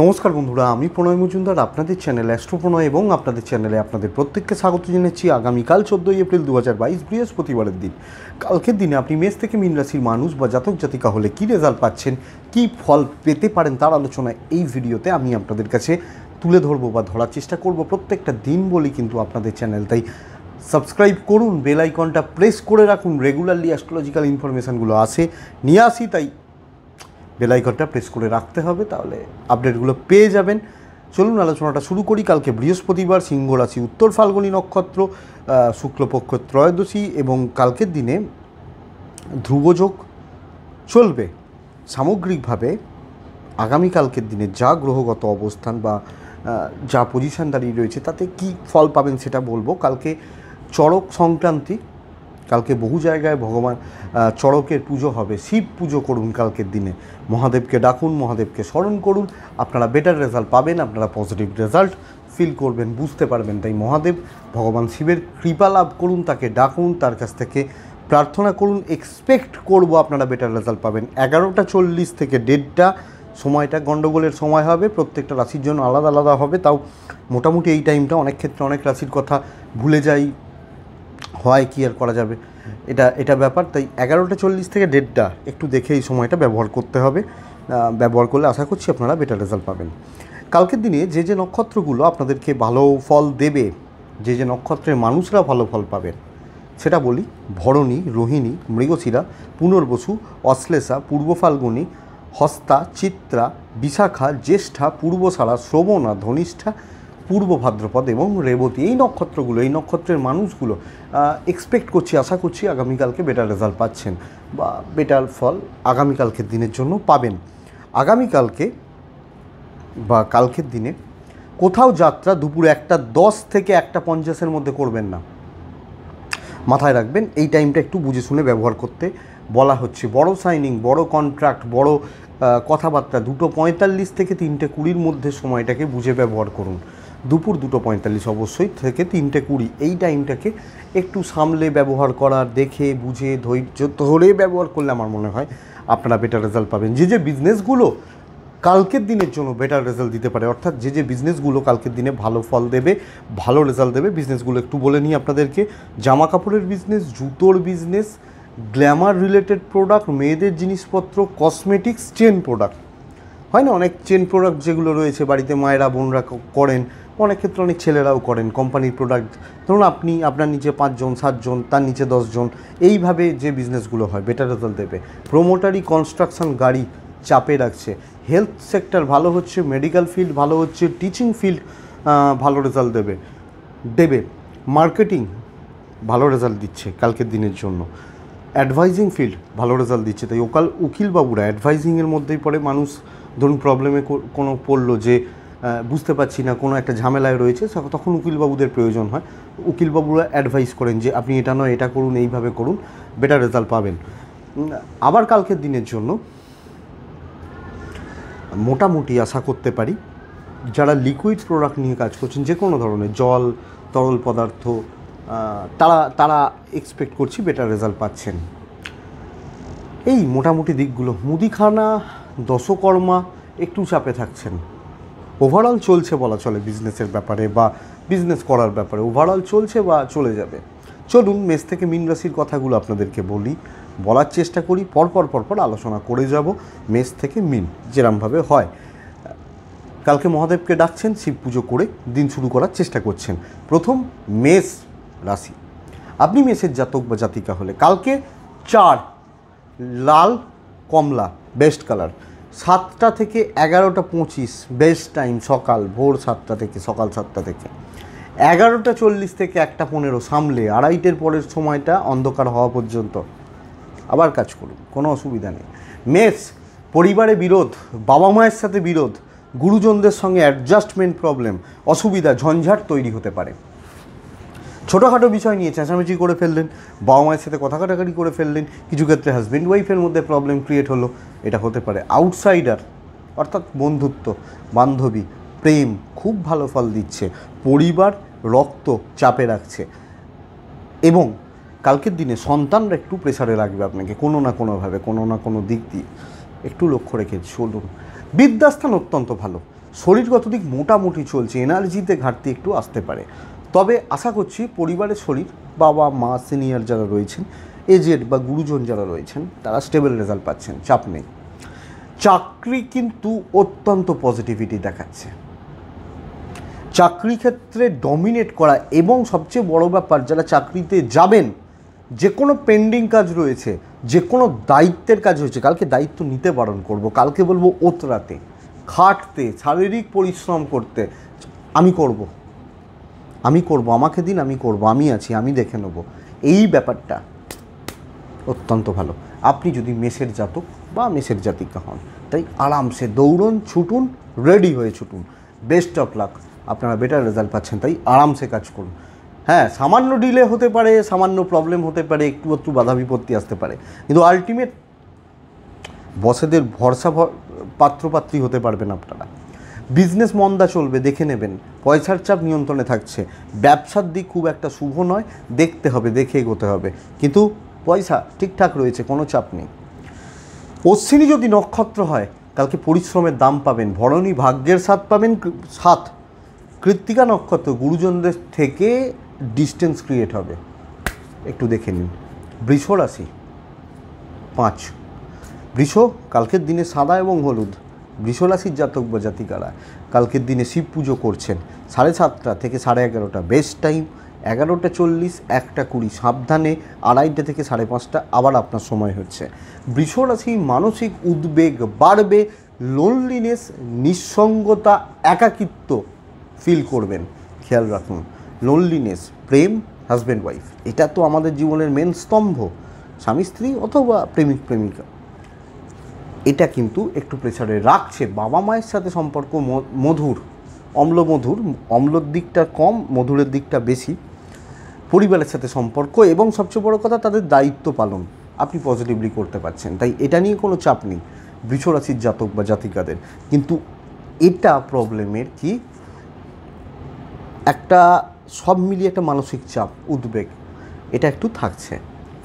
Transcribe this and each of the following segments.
নমস্কার বন্ধুরা আমি প্রণয় মজুমদার আপনাদের চ্যানেল অ্যাস্ট্রো প্রণয় এবং আপনাদের চ্যানেলে আপনাদের প্রত্যেককে স্বাগত জানাচ্ছি আগামীকাল চোদ্দোই এপ্রিল দু হাজার বাইশ বৃহস্পতিবারের দিন কালকের দিনে আপনি মেষ থেকে মিন রাশির মানুষ বা জাতক জাতিকা হলে কী রেজাল্ট পাচ্ছেন কী ফল পেতে পারেন তার আলোচনা এই ভিডিওতে আমি আপনাদের কাছে তুলে ধরবো বা ধরার চেষ্টা করব প্রত্যেকটা দিন বলি কিন্তু আপনাদের চ্যানেল তাই সাবস্ক্রাইব করুন বেল আইকনটা প্রেস করে রাখুন রেগুলারলি অ্যাস্ট্রোলজিক্যাল ইনফরমেশানগুলো আসে নিয়ে আসি তাই বেলাইকনটা প্রেস করে রাখতে হবে তাহলে আপডেটগুলো পেয়ে যাবেন চলুন আলোচনাটা শুরু করি কালকে বৃহস্পতিবার সিংহ রাশি উত্তর ফাল্গুনী নক্ষত্র শুক্লপক্ষ ত্রয়োদশী এবং কালকের দিনে ধ্রুবযোগ চলবে সামগ্রিকভাবে আগামীকালকের দিনে যা গ্রহগত অবস্থান বা যা পজিশন দাঁড়িয়ে রয়েছে তাতে কি ফল পাবেন সেটা বলবো কালকে চড়ক সংক্রান্তি কালকে বহু জায়গায় ভগবান চড়কের পুজো হবে শিব পুজো করুন কালকের দিনে মহাদেবকে ডাকুন মহাদেবকে স্মরণ করুন আপনারা বেটার রেজাল্ট পাবেন আপনারা পজিটিভ রেজাল্ট ফিল করবেন বুঝতে পারবেন তাই মহাদেব ভগবান শিবের কৃপা লাভ করুন তাকে ডাকুন তার কাছ থেকে প্রার্থনা করুন এক্সপেক্ট করব আপনারা বেটার রেজাল্ট পাবেন এগারোটা চল্লিশ থেকে দেড়টা সময়টা গণ্ডগোলের সময় হবে প্রত্যেকটা রাশির জন্য আলাদা আলাদা হবে তাও মোটামুটি এই টাইমটা অনেক ক্ষেত্রে অনেক রাশির কথা ভুলে যাই হয় কি আর করা যাবে এটা এটা ব্যাপার তাই এগারোটা চল্লিশ থেকে দেড়টা একটু দেখে এই সময়টা ব্যবহার করতে হবে ব্যবহার করলে আশা করছি আপনারা বেটার রেজাল্ট পাবেন কালকের দিনে যে যে নক্ষত্রগুলো আপনাদেরকে ভালো ফল দেবে যে যে নক্ষত্রের মানুষরা ভালো ফল পাবেন সেটা বলি ভরণী রোহিণী মৃগশিরা পুনর্বসু অশ্লেষা পূর্ব ফাল্গুনি হস্তা চিত্রা বিশাখা জ্যেষ্ঠা পূর্বসারা শ্রবণা ধনিষ্ঠা পূর্ব ভাদ্রপদ এবং রেবতী এই নক্ষত্রগুলো এই নক্ষত্রের মানুষগুলো এক্সপেক্ট করছি আশা করছি আগামীকালকে বেটার রেজাল্ট পাচ্ছেন বা বেটার ফল আগামীকালকের দিনের জন্য পাবেন আগামীকালকে বা কালকের দিনে কোথাও যাত্রা দুপুর একটা দশ থেকে একটা পঞ্চাশের মধ্যে করবেন না মাথায় রাখবেন এই টাইমটা একটু বুঝে শুনে ব্যবহার করতে বলা হচ্ছে বড় সাইনিং বড় কন্ট্রাক্ট বড় কথাবার্তা দুটো পঁয়তাল্লিশ থেকে তিনটে কুড়ির মধ্যে সময়টাকে বুঝে ব্যবহার করুন দুপুর দুটো পঁয়তাল্লিশ অবশ্যই থেকে তিনটে কুড়ি এই টাইমটাকে একটু সামলে ব্যবহার করার দেখে বুঝে ধৈর্য ধরে ব্যবহার করলে আমার মনে হয় আপনারা বেটার রেজাল্ট পাবেন যে যে বিজনেসগুলো কালকের দিনের জন্য বেটার রেজাল্ট দিতে পারে অর্থাৎ যে যে বিজনেসগুলো কালকের দিনে ভালো ফল দেবে ভালো রেজাল্ট দেবে বিজনেসগুলো একটু বলে নিই আপনাদেরকে জামা কাপড়ের বিজনেস জুতোর বিজনেস গ্ল্যামার রিলেটেড প্রোডাক্ট মেয়েদের জিনিসপত্র কসমেটিক্স চেন প্রোডাক্ট হয় না অনেক চেন প্রোডাক্ট যেগুলো রয়েছে বাড়িতে মায়েরা বোনরা করেন অনেক ক্ষেত্রে অনেক ছেলেরাও করেন কোম্পানির প্রোডাক্ট ধরুন আপনি আপনার নিচে পাঁচজন সাতজন তার নিচে দশজন এইভাবে যে বিজনেসগুলো হয় বেটার রেজাল্ট দেবে প্রোমোটারি কনস্ট্রাকশন গাড়ি চাপে রাখছে হেলথ সেক্টর ভালো হচ্ছে মেডিকেল ফিল্ড ভালো হচ্ছে টিচিং ফিল্ড ভালো রেজাল্ট দেবে দেবে মার্কেটিং ভালো রেজাল্ট দিচ্ছে কালকের দিনের জন্য অ্যাডভাইজিং ফিল্ড ভালো রেজাল্ট দিচ্ছে তাই ওকাল উকিলবাবুরা অ্যাডভাইজিংয়ের মধ্যেই পড়ে মানুষ ধরুন প্রবলেমে কোনো পড়লো যে বুঝতে পারছি না কোনো একটা ঝামেলায় রয়েছে তখন উকিলবাবুদের প্রয়োজন হয় উকিলবাবুরা অ্যাডভাইস করেন যে আপনি এটা নয় এটা করুন এইভাবে করুন বেটার রেজাল্ট পাবেন আবার কালকের দিনের জন্য মোটামুটি আশা করতে পারি যারা লিকুইড প্রোডাক্ট নিয়ে কাজ করছেন যে কোনো ধরনের জল তরল পদার্থ তারা তারা এক্সপেক্ট করছি বেটার রেজাল্ট পাচ্ছেন এই মোটামুটি দিকগুলো মুদিখানা দশকর্মা একটু চাপে থাকছেন ওভারঅল চলছে বলা চলে বিজনেসের ব্যাপারে বা বিজনেস করার ব্যাপারে ওভারঅল চলছে বা চলে যাবে চলুন মেষ থেকে মীন রাশির কথাগুলো আপনাদেরকে বলি বলার চেষ্টা করি পরপর পরপর আলোচনা করে যাব মেষ থেকে মিন যেরমভাবে হয় কালকে মহাদেবকে ডাকছেন শিব পুজো করে দিন শুরু করার চেষ্টা করছেন প্রথম মেষ রাশি আপনি মেষের জাতক বা জাতিকা হলে কালকে চার লাল কমলা বেস্ট কালার সাতটা থেকে এগারোটা পঁচিশ বেস্ট টাইম সকাল ভোর সাতটা থেকে সকাল সাতটা থেকে এগারোটা চল্লিশ থেকে একটা পনেরো সামলে আড়াইটের পরের সময়টা অন্ধকার হওয়া পর্যন্ত আবার কাজ করুন কোনো অসুবিধা নেই মেস পরিবারে বিরোধ বাবা মায়ের সাথে বিরোধ গুরুজনদের সঙ্গে অ্যাডজাস্টমেন্ট প্রবলেম অসুবিধা ঝঞ্ঝাট তৈরি হতে পারে ছোটোখাটো বিষয় নিয়ে চেঁচামেচি করে ফেললেন বাবা মায়ের সাথে কথা কাটাকাটি করে ফেললেন কিছু ক্ষেত্রে হাজব্যান্ড ওয়াইফের মধ্যে প্রবলেম ক্রিয়েট হলো এটা হতে পারে আউটসাইডার অর্থাৎ বন্ধুত্ব বান্ধবী প্রেম খুব ভালো ফল দিচ্ছে পরিবার রক্ত চাপে রাখছে এবং কালকের দিনে সন্তানরা একটু প্রেসারে রাখবে আপনাকে কোনো না কোনোভাবে কোনো না কোনো দিক দিয়ে একটু লক্ষ্য রেখে চলুন বিদ্যাস্থান অত্যন্ত ভালো শরীরগত দিক মোটামুটি চলছে এনার্জিতে ঘাটতি একটু আসতে পারে তবে আশা করছি পরিবারের শরীর বাবা মা সিনিয়র যারা রয়েছেন এজেড বা গুরুজন যারা রয়েছেন তারা স্টেবল রেজাল্ট পাচ্ছেন চাপ নেই চাকরি কিন্তু অত্যন্ত পজিটিভিটি দেখাচ্ছে চাকরি ক্ষেত্রে ডমিনেট করা এবং সবচেয়ে বড় ব্যাপার যারা চাকরিতে যাবেন যে কোনো পেন্ডিং কাজ রয়েছে যে কোনো দায়িত্বের কাজ হয়েছে কালকে দায়িত্ব নিতে বারণ করব কালকে বলবো ওতরাতে খাটতে শারীরিক পরিশ্রম করতে আমি করবো আমি করব আমাকে দিন আমি করব আমি আছি আমি দেখে নেব এই ব্যাপারটা অত্যন্ত ভালো আপনি যদি মেসের জাতক বা মেসের জাতিকা হন তাই আরামসে দৌড়ন ছুটুন রেডি হয়ে ছুটুন বেস্ট অফ লাক আপনারা বেটার রেজাল্ট পাচ্ছেন তাই আরামসে কাজ করুন হ্যাঁ সামান্য ডিলে হতে পারে সামান্য প্রবলেম হতে পারে একটু একটু বাধা বিপত্তি আসতে পারে কিন্তু আলটিমেট বসেদের ভরসা পাত্রপাত্রী হতে পারবেন আপনারা বিজনেস মন্দা চলবে দেখে নেবেন পয়সার চাপ নিয়ন্ত্রণে থাকছে ব্যবসার দিক খুব একটা শুভ নয় দেখতে হবে দেখে এগোতে হবে কিন্তু পয়সা ঠিকঠাক রয়েছে কোনো চাপ নেই অশ্বিনী যদি নক্ষত্র হয় কালকে পরিশ্রমের দাম পাবেন ভরণী ভাগ্যের স্বাদ পাবেন সাত কৃত্তিকা নক্ষত্র গুরুজনদের থেকে ডিস্টেন্স ক্রিয়েট হবে একটু দেখে নিন বৃষ রাশি পাঁচ বৃষ কালকের দিনে সাদা এবং হলুদ বৃষরাশির জাতক বা জাতিকারা কালকের দিনে শিব পুজো করছেন সাড়ে সাতটা থেকে সাড়ে এগারোটা বেস্ট টাইম এগারোটা চল্লিশ একটা কুড়ি সাবধানে আড়াইটা থেকে সাড়ে পাঁচটা আবার আপনার সময় হচ্ছে বৃষরাশি মানসিক উদ্বেগ বাড়বে লোনলিনেস নিঃসঙ্গতা একাকিত্ব ফিল করবেন খেয়াল রাখুন লোনলিনেস প্রেম হাজব্যান্ড ওয়াইফ এটা তো আমাদের জীবনের মেন স্তম্ভ স্বামী স্ত্রী অথবা প্রেমিক প্রেমিকা এটা কিন্তু একটু প্রেশারে রাখছে বাবা মায়ের সাথে সম্পর্ক মধুর অম্ল মধুর অম্লর দিকটা কম মধুরের দিকটা বেশি পরিবারের সাথে সম্পর্ক এবং সবচেয়ে বড় কথা তাদের দায়িত্ব পালন আপনি পজিটিভলি করতে পারছেন তাই এটা নিয়ে কোনো চাপ নেই বৃষরাশির জাতক বা জাতিকাদের কিন্তু এটা প্রবলেমের কি একটা সব মিলিয়ে একটা মানসিক চাপ উদ্বেগ এটা একটু থাকছে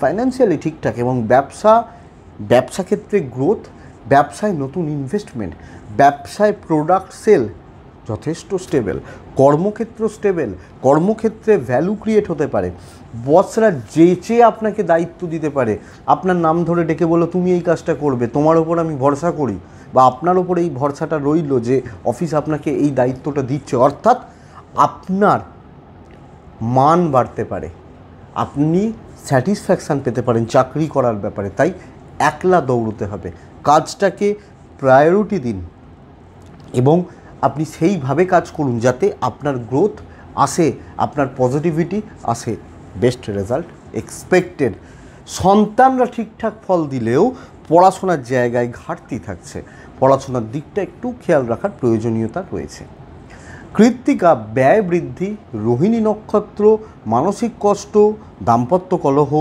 ফাইন্যান্সিয়ালি ঠিকঠাক এবং ব্যবসা ব্যবসা ক্ষেত্রে গ্রোথ ব্যবসায় নতুন ইনভেস্টমেন্ট ব্যবসায় প্রোডাক্ট সেল যথেষ্ট স্টেবল কর্মক্ষেত্র স্টেবল কর্মক্ষেত্রে ভ্যালু ক্রিয়েট হতে পারে বসরা যে চেয়ে আপনাকে দায়িত্ব দিতে পারে আপনার নাম ধরে ডেকে বলো তুমি এই কাজটা করবে তোমার ওপর আমি ভরসা করি বা আপনার ওপর এই ভরসাটা রইল যে অফিস আপনাকে এই দায়িত্বটা দিচ্ছে অর্থাৎ আপনার মান বাড়তে পারে আপনি স্যাটিসফ্যাকশান পেতে পারেন চাকরি করার ব্যাপারে তাই একলা দৌড়তে হবে কাজটাকে প্রায়োরিটি দিন এবং আপনি সেইভাবে কাজ করুন যাতে আপনার গ্রোথ আসে আপনার পজিটিভিটি আসে বেস্ট রেজাল্ট এক্সপেক্টেড সন্তানরা ঠিকঠাক ফল দিলেও পড়াশোনার জায়গায় ঘাটতি থাকছে পড়াশোনার দিকটা একটু খেয়াল রাখার প্রয়োজনীয়তা রয়েছে কৃত্তিকা ব্যয় বৃদ্ধি রোহিণী নক্ষত্র মানসিক কষ্ট দাম্পত্য কলহ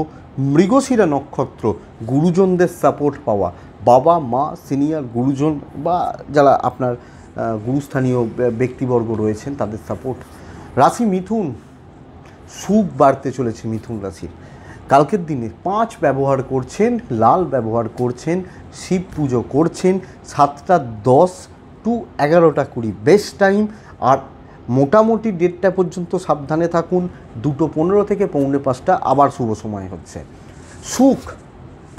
মৃগশিরা নক্ষত্র গুরুজনদের সাপোর্ট পাওয়া বাবা মা সিনিয়র গুরুজন বা যারা আপনার গুরুস্থানীয় ব্যক্তিবর্গ রয়েছেন তাদের সাপোর্ট রাশি মিথুন সুখ বাড়তে চলেছে মিথুন রাশির কালকের দিনে পাঁচ ব্যবহার করছেন লাল ব্যবহার করছেন শিব পুজো করছেন সাতটা দশ টু এগারোটা কুড়ি বেস্ট টাইম আর মোটামুটি ডেটটা পর্যন্ত সাবধানে থাকুন দুটো পনেরো থেকে পৌনে পাঁচটা আবার শুভ সময় হচ্ছে সুখ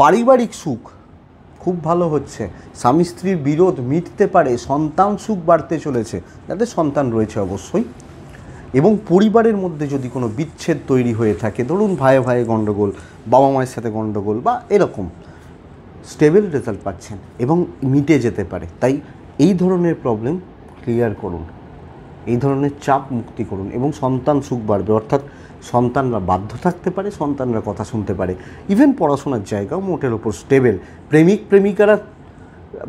পারিবারিক সুখ খুব ভালো হচ্ছে স্বামী স্ত্রীর বিরোধ মিটতে পারে সন্তান সুখ বাড়তে চলেছে যাতে সন্তান রয়েছে অবশ্যই এবং পরিবারের মধ্যে যদি কোনো বিচ্ছেদ তৈরি হয়ে থাকে ধরুন ভাইয়ে ভাইয়ে গণ্ডগোল বাবা মায়ের সাথে গণ্ডগোল বা এরকম স্টেবল রেজাল্ট পাচ্ছেন এবং মিটে যেতে পারে তাই এই ধরনের প্রবলেম ক্লিয়ার করুন এই ধরনের চাপ মুক্তি করুন এবং সন্তান সুখ বাড়বে অর্থাৎ সন্তানরা বাধ্য থাকতে পারে সন্তানরা কথা শুনতে পারে ইভেন পড়াশোনার জায়গাও মোটের ওপর স্টেবেল প্রেমিক প্রেমিকারা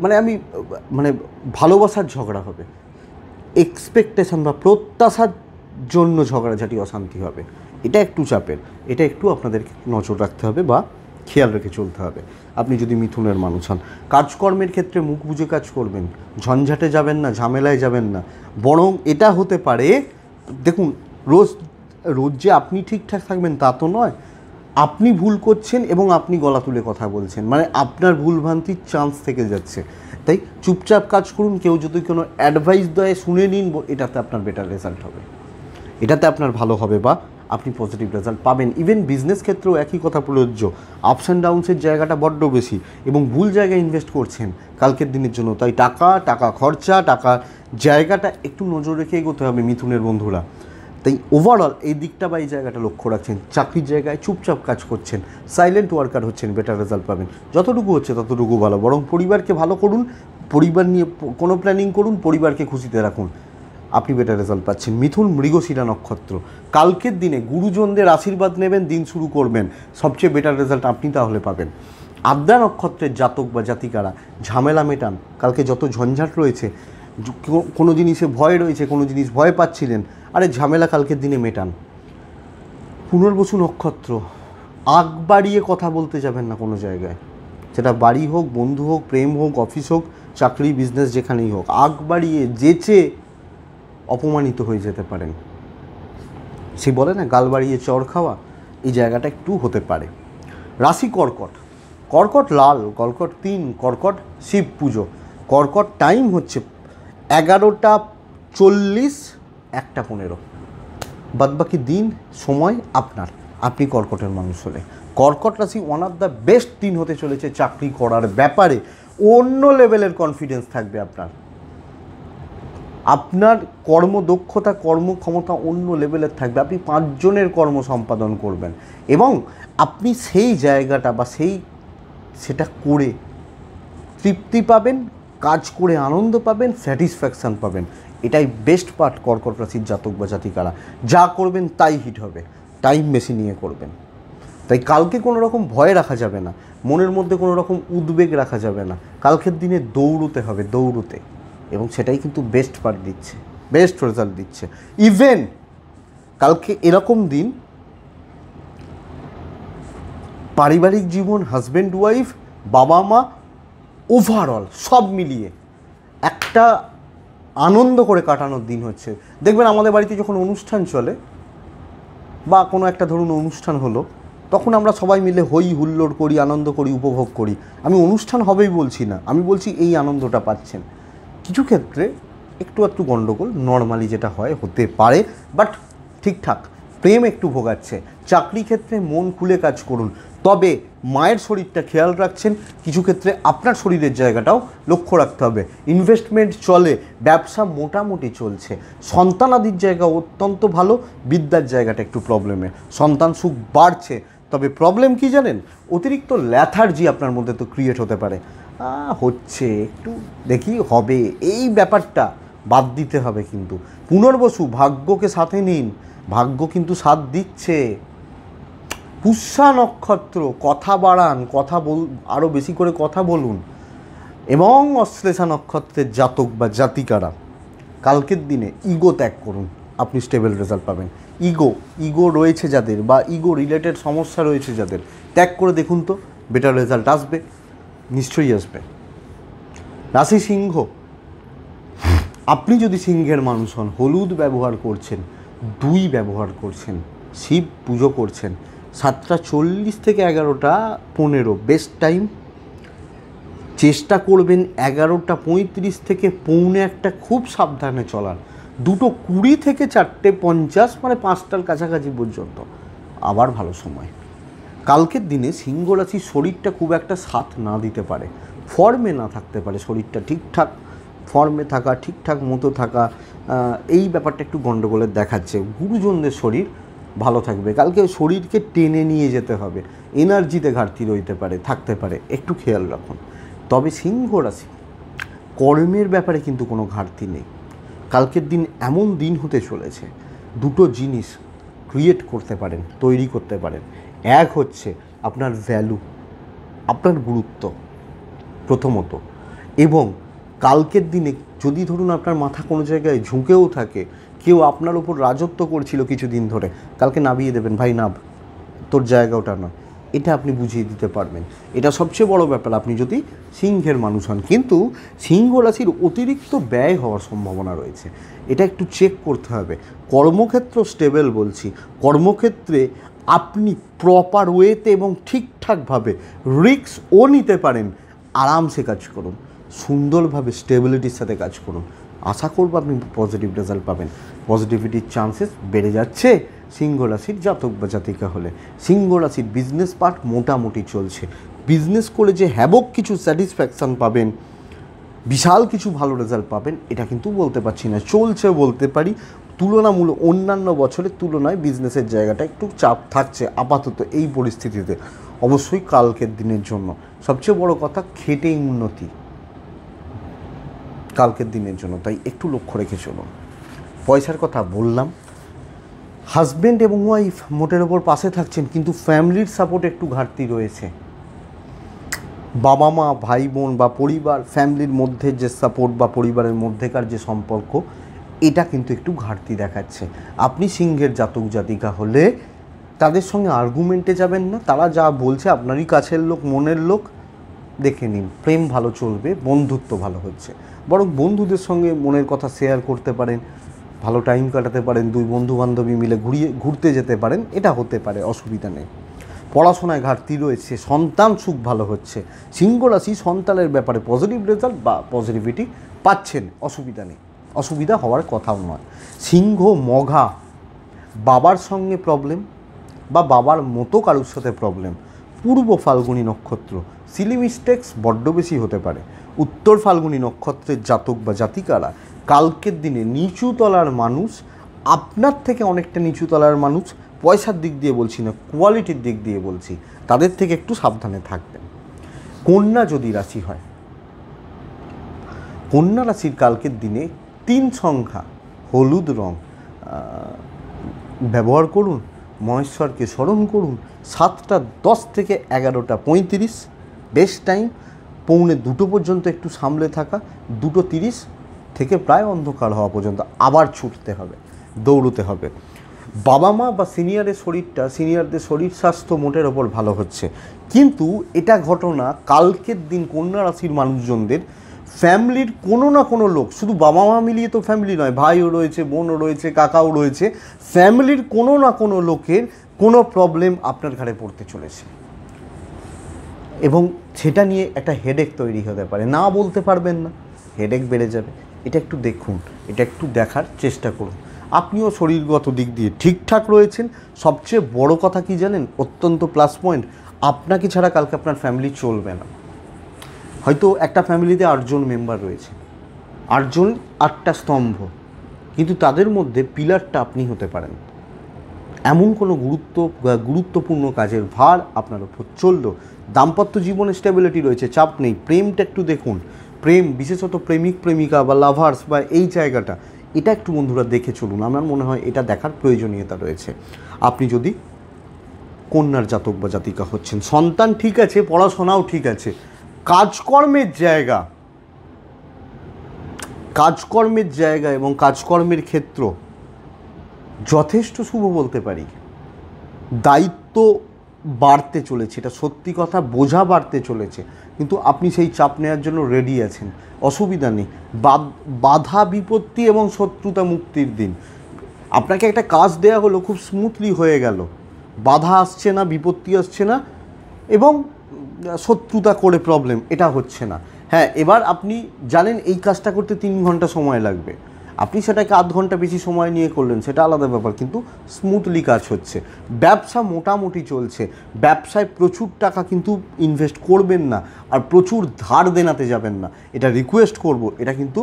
মানে আমি মানে ভালোবাসার ঝগড়া হবে এক্সপেকটেশন বা প্রত্যাশার জন্য ঝগড়াঝাটি অশান্তি হবে এটা একটু চাপের এটা একটু আপনাদেরকে নজর রাখতে হবে বা খেয়াল রেখে চলতে হবে আপনি যদি মিথুনের মানুষ হন কাজকর্মের ক্ষেত্রে মুখ বুঝে কাজ করবেন ঝঞ্ঝাটে যাবেন না ঝামেলায় যাবেন না বরং এটা হতে পারে দেখুন রোজ রোজ যে আপনি ঠিকঠাক থাকবেন তা তো নয় আপনি ভুল করছেন এবং আপনি গলা তুলে কথা বলছেন মানে আপনার ভুলভ্রান্তির চান্স থেকে যাচ্ছে তাই চুপচাপ কাজ করুন কেউ যদি কোনো অ্যাডভাইস দেয় শুনে নিন এটাতে আপনার বেটার রেজাল্ট হবে এটাতে আপনার ভালো হবে বা আপনি পজিটিভ রেজাল্ট পাবেন ইভেন বিজনেস ক্ষেত্রেও একই কথা প্রযোজ্য আপস অ্যান্ড ডাউনসের জায়গাটা বড্ড বেশি এবং ভুল জায়গায় ইনভেস্ট করছেন কালকের দিনের জন্য তাই টাকা টাকা খরচা টাকা জায়গাটা একটু নজর রেখে এগোতে হবে মিথুনের বন্ধুরা তাই ওভারঅল এই দিকটা বা এই জায়গাটা লক্ষ্য রাখছেন চাকরির জায়গায় চুপচাপ কাজ করছেন সাইলেন্ট ওয়ার্কার হচ্ছেন বেটার রেজাল্ট পাবেন যতটুকু হচ্ছে ততটুকু ভালো বরং পরিবারকে ভালো করুন পরিবার নিয়ে কোনো প্ল্যানিং করুন পরিবারকে খুশিতে রাখুন আপনি বেটার রেজাল্ট পাচ্ছেন মিথুন মৃগশিরা নক্ষত্র কালকের দিনে গুরুজনদের আশীর্বাদ নেবেন দিন শুরু করবেন সবচেয়ে বেটার রেজাল্ট আপনি তাহলে পাবেন আদ্যা নক্ষত্রের জাতক বা জাতিকারা ঝামেলা মেটান কালকে যত ঝঞ্ঝাট রয়েছে কোনো জিনিসে ভয় রয়েছে কোনো জিনিস ভয় পাচ্ছিলেন আরে ঝামেলা কালকের দিনে মেটান পুনর্বসু নক্ষত্র আগ বাড়িয়ে কথা বলতে যাবেন না কোনো জায়গায় সেটা বাড়ি হোক বন্ধু হোক প্রেম হোক অফিস হোক চাকরি বিজনেস যেখানেই হোক আগ বাড়িয়ে যেচে অপমানিত হয়ে যেতে পারেন সে বলে না গাল বাড়িয়ে চর খাওয়া এই জায়গাটা একটু হতে পারে রাশি কর্কট কর্কট লাল কর্কট তিন কর্কট শিব পুজো কর্কট টাইম হচ্ছে এগারোটা চল্লিশ একটা পনেরো বাদবাকি দিন সময় আপনার আপনি কর্কটের মানুষ হলে কর্কট রাশি ওয়ান অফ দ্য বেস্ট দিন হতে চলেছে চাকরি করার ব্যাপারে অন্য লেভেলের কনফিডেন্স থাকবে আপনার আপনার কর্মদক্ষতা কর্মক্ষমতা অন্য লেভেলের থাকবে আপনি পাঁচজনের কর্ম সম্পাদন করবেন এবং আপনি সেই জায়গাটা বা সেই সেটা করে তৃপ্তি পাবেন কাজ করে আনন্দ পাবেন স্যাটিসফ্যাকশান পাবেন এটাই বেস্ট পার্ট কর্কট জাতক বা জাতিকারা যা করবেন তাই হিট হবে টাইম বেশি নিয়ে করবেন তাই কালকে কোনো রকম ভয় রাখা যাবে না মনের মধ্যে কোনো রকম উদ্বেগ রাখা যাবে না কালকের দিনে দৌড়তে হবে দৌড়তে এবং সেটাই কিন্তু বেস্ট পার্ট দিচ্ছে বেস্ট রেজাল্ট দিচ্ছে ইভেন কালকে এরকম দিন পারিবারিক জীবন হাজব্যান্ড ওয়াইফ বাবা মা ওভারঅল সব মিলিয়ে একটা আনন্দ করে কাটানোর দিন হচ্ছে দেখবেন আমাদের বাড়িতে যখন অনুষ্ঠান চলে বা কোনো একটা ধরুন অনুষ্ঠান হলো তখন আমরা সবাই মিলে হই হুল্লোড় করি আনন্দ করি উপভোগ করি আমি অনুষ্ঠান হবেই বলছি না আমি বলছি এই আনন্দটা পাচ্ছেন কিছু ক্ষেত্রে একটু একটু গণ্ডগোল নর্মালি যেটা হয় হতে পারে বাট ঠিকঠাক প্রেম একটু ভোগাচ্ছে চাকরি ক্ষেত্রে মন খুলে কাজ করুন তবে মায়ের শরীরটা খেয়াল রাখছেন কিছু ক্ষেত্রে আপনার শরীরের জায়গাটাও লক্ষ্য রাখতে হবে ইনভেস্টমেন্ট চলে ব্যবসা মোটামুটি চলছে সন্তানাদির জায়গা অত্যন্ত ভালো বিদ্যার জায়গাটা একটু প্রবলেমে সন্তান সুখ বাড়ছে তবে প্রবলেম কি জানেন অতিরিক্ত ল্যাথার্জি আপনার মধ্যে তো ক্রিয়েট হতে পারে হচ্ছে একটু দেখি হবে এই ব্যাপারটা বাদ দিতে হবে কিন্তু পুনর্বসু ভাগ্যকে সাথে নিন ভাগ্য কিন্তু সাথ দিচ্ছে পুষ্যা নক্ষত্র কথা বাড়ান কথা বল আরও বেশি করে কথা বলুন এবং অশ্লেষা নক্ষত্রের জাতক বা জাতিকারা কালকের দিনে ইগো ত্যাগ করুন আপনি স্টেবল রেজাল্ট পাবেন ইগো ইগো রয়েছে যাদের বা ইগো রিলেটেড সমস্যা রয়েছে যাদের ত্যাগ করে দেখুন তো বেটার রেজাল্ট আসবে নিশ্চয়ই আসবে রাশি সিংহ আপনি যদি সিংহের মানুষ হন হলুদ ব্যবহার করছেন দুই ব্যবহার করছেন শিব পুজো করছেন সাতটা চল্লিশ থেকে এগারোটা পনেরো বেস্ট টাইম চেষ্টা করবেন এগারোটা পঁয়ত্রিশ থেকে পৌনে একটা খুব সাবধানে চলার দুটো কুড়ি থেকে চারটে পঞ্চাশ মানে পাঁচটার কাছাকাছি পর্যন্ত আবার ভালো সময় কালকের দিনে সিংহ শরীরটা খুব একটা সাথ না দিতে পারে ফর্মে না থাকতে পারে শরীরটা ঠিকঠাক ফর্মে থাকা ঠিকঠাক মতো থাকা এই ব্যাপারটা একটু গণ্ডগোলের দেখাচ্ছে গুরুজনদের শরীর ভালো থাকবে কালকে শরীরকে টেনে নিয়ে যেতে হবে এনার্জিতে ঘাটতি রইতে পারে থাকতে পারে একটু খেয়াল রাখুন তবে সিংহ রাশি কর্মের ব্যাপারে কিন্তু কোনো ঘাটতি নেই কালকের দিন এমন দিন হতে চলেছে দুটো জিনিস ক্রিয়েট করতে পারেন তৈরি করতে পারেন এক হচ্ছে আপনার ভ্যালু আপনার গুরুত্ব প্রথমত এবং কালকের দিনে যদি ধরুন আপনার মাথা কোনো জায়গায় ঝুঁকেও থাকে কেউ আপনার উপর রাজত্ব করছিল কিছুদিন ধরে কালকে নাবিয়ে দেবেন ভাই নাব তোর জায়গা ওটা নয় এটা আপনি বুঝিয়ে দিতে পারবেন এটা সবচেয়ে বড় ব্যাপার আপনি যদি সিংহের মানুষ হন কিন্তু সিংহ রাশির অতিরিক্ত ব্যয় হওয়ার সম্ভাবনা রয়েছে এটা একটু চেক করতে হবে কর্মক্ষেত্র স্টেবল বলছি কর্মক্ষেত্রে আপনি প্রপার ওয়েতে এবং ঠিকঠাকভাবে রিক্স ও নিতে পারেন আরামসে কাজ করুন সুন্দরভাবে স্টেবিলিটির সাথে কাজ করুন আশা করবো আপনি পজিটিভ রেজাল্ট পাবেন পজিটিভিটির চান্সেস বেড়ে যাচ্ছে সিংহ রাশির জাতক বা জাতিকা হলে সিংহ রাশির বিজনেস পার্ট মোটামুটি চলছে বিজনেস করে যে হ্যাবক কিছু স্যাটিসফ্যাকশান পাবেন বিশাল কিছু ভালো রেজাল্ট পাবেন এটা কিন্তু বলতে পারছি না চলছে বলতে পারি তুলনামূলক অন্যান্য বছরের তুলনায় বিজনেসের জায়গাটা একটু চাপ থাকছে আপাতত এই পরিস্থিতিতে অবশ্যই কালকের দিনের জন্য সবচেয়ে বড় কথা খেটেই উন্নতি কালকের দিনের জন্য তাই একটু লক্ষ্য রেখে চলুন পয়সার কথা বললাম হাজব্যান্ড এবং ওয়াইফ মোটের ওপর পাশে থাকছেন কিন্তু ফ্যামিলির সাপোর্ট একটু ঘাটতি রয়েছে বাবা মা ভাই বোন বা পরিবার ফ্যামিলির মধ্যে যে সাপোর্ট বা পরিবারের মধ্যেকার যে সম্পর্ক এটা কিন্তু একটু ঘাটতি দেখাচ্ছে আপনি সিংহের জাতক জাতিকা হলে তাদের সঙ্গে আর্গুমেন্টে যাবেন না তারা যা বলছে আপনারই কাছের লোক মনের লোক দেখে নিন প্রেম ভালো চলবে বন্ধুত্ব ভালো হচ্ছে বরং বন্ধুদের সঙ্গে মনের কথা শেয়ার করতে পারেন ভালো টাইম কাটাতে পারেন দুই বন্ধু বান্ধবী মিলে ঘুরিয়ে ঘুরতে যেতে পারেন এটা হতে পারে অসুবিধা নেই পড়াশোনায় ঘাটতি রয়েছে সন্তান সুখ ভালো হচ্ছে সিংহ রাশি সন্তানের ব্যাপারে পজিটিভ রেজাল্ট বা পজিটিভিটি পাচ্ছেন অসুবিধা নেই অসুবিধা হওয়ার কথাও নয় সিংহ মঘা বাবার সঙ্গে প্রবলেম বা বাবার মতো কারুর সাথে প্রবলেম পূর্ব ফাল্গুনী নক্ষত্র সিলি মিস্টেক্স বড্ড বেশি হতে পারে উত্তর ফাল্গুনি নক্ষত্রের জাতক বা জাতিকারা কালকের দিনে নিচু তলার মানুষ আপনার থেকে অনেকটা নিচু তলার মানুষ পয়সার দিক দিয়ে বলছি না কোয়ালিটির দিক দিয়ে বলছি তাদের থেকে একটু সাবধানে থাকবেন কন্যা যদি রাশি হয় কন্যা রাশির কালকের দিনে তিন সংখ্যা হলুদ রং ব্যবহার করুন মহেশ্বরকে স্মরণ করুন সাতটা দশ থেকে এগারোটা পঁয়ত্রিশ বেস্ট টাইম পৌনে দুটো পর্যন্ত একটু সামলে থাকা দুটো তিরিশ থেকে প্রায় অন্ধকার হওয়া পর্যন্ত আবার ছুটতে হবে দৌড়তে হবে বাবা মা বা সিনিয়রের শরীরটা সিনিয়রদের শরীর স্বাস্থ্য মোটের ওপর ভালো হচ্ছে কিন্তু এটা ঘটনা কালকের দিন কন্যা রাশির মানুষজনদের ফ্যামিলির কোনো না কোনো লোক শুধু বাবা মা মিলিয়ে তো ফ্যামিলি নয় ভাইও রয়েছে বোনও রয়েছে কাকাও রয়েছে ফ্যামিলির কোনো না কোনো লোকের কোনো প্রবলেম আপনার ঘাড়ে পড়তে চলেছে এবং সেটা নিয়ে একটা হেডেক তৈরি হতে পারে না বলতে পারবেন না হেডেক বেড়ে যাবে এটা একটু দেখুন এটা একটু দেখার চেষ্টা করুন আপনিও শরীরগত দিক দিয়ে ঠিকঠাক রয়েছেন সবচেয়ে বড় কথা কি জানেন অত্যন্ত প্লাস পয়েন্ট আপনাকে ছাড়া কালকে আপনার ফ্যামিলি চলবে না হয়তো একটা ফ্যামিলিতে আটজন মেম্বার রয়েছে আটজন আটটা স্তম্ভ কিন্তু তাদের মধ্যে পিলারটা আপনি হতে পারেন এমন কোনো গুরুত্ব গুরুত্বপূর্ণ কাজের ভার আপনার উপর চললো দাম্পত্য জীবনে স্টেবিলিটি রয়েছে চাপ নেই প্রেমটা একটু দেখুন প্রেম বিশেষত প্রেমিক প্রেমিকা বা লাভার্স বা এই জায়গাটা এটা একটু বন্ধুরা দেখে চলুন আমার মনে হয় এটা দেখার প্রয়োজনীয়তা রয়েছে আপনি যদি কন্যার জাতক বা জাতিকা হচ্ছেন সন্তান ঠিক আছে পড়াশোনাও ঠিক আছে কাজকর্মের জায়গা কাজকর্মের জায়গা এবং কাজকর্মের ক্ষেত্র যথেষ্ট শুভ বলতে পারি দায়িত্ব বাড়তে চলেছে এটা সত্যি কথা বোঝা বাড়তে চলেছে কিন্তু আপনি সেই চাপ নেওয়ার জন্য রেডি আছেন অসুবিধা নেই বাধা বিপত্তি এবং শত্রুতা মুক্তির দিন আপনাকে একটা কাজ দেয়া হলো খুব স্মুথলি হয়ে গেল বাধা আসছে না বিপত্তি আসছে না এবং শত্রুতা করে প্রবলেম এটা হচ্ছে না হ্যাঁ এবার আপনি জানেন এই কাজটা করতে তিন ঘন্টা সময় লাগবে আপনি সেটাকে আধ ঘন্টা বেশি সময় নিয়ে করলেন সেটা আলাদা ব্যাপার কিন্তু স্মুথলি কাজ হচ্ছে ব্যবসা মোটামুটি চলছে ব্যবসায় প্রচুর টাকা কিন্তু ইনভেস্ট করবেন না আর প্রচুর ধার দেনাতে যাবেন না এটা রিকোয়েস্ট করব এটা কিন্তু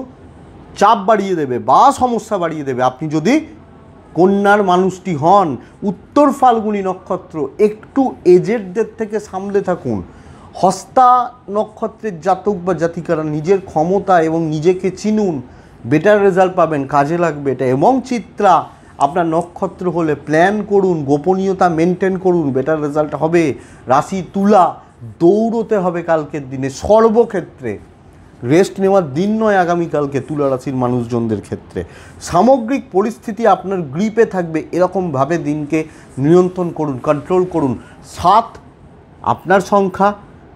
চাপ বাড়িয়ে দেবে বা সমস্যা বাড়িয়ে দেবে আপনি যদি কন্যার মানুষটি হন উত্তর ফাল্গুনি নক্ষত্র একটু এজেন্টদের থেকে সামলে থাকুন হস্তা নক্ষত্রের জাতক বা জাতিকারা নিজের ক্ষমতা এবং নিজেকে চিনুন বেটার রেজাল্ট পাবেন কাজে লাগবে এটা এবং চিত্রা আপনার নক্ষত্র হলে প্ল্যান করুন গোপনীয়তা মেনটেন করুন বেটার রেজাল্ট হবে রাশি তুলা দৌড়তে হবে কালকের দিনে সর্বক্ষেত্রে রেস্ট নেওয়ার দিন নয় আগামীকালকে তুলা রাশির মানুষজনদের ক্ষেত্রে সামগ্রিক পরিস্থিতি আপনার গ্রিপে থাকবে এরকমভাবে দিনকে নিয়ন্ত্রণ করুন কন্ট্রোল করুন সাত আপনার সংখ্যা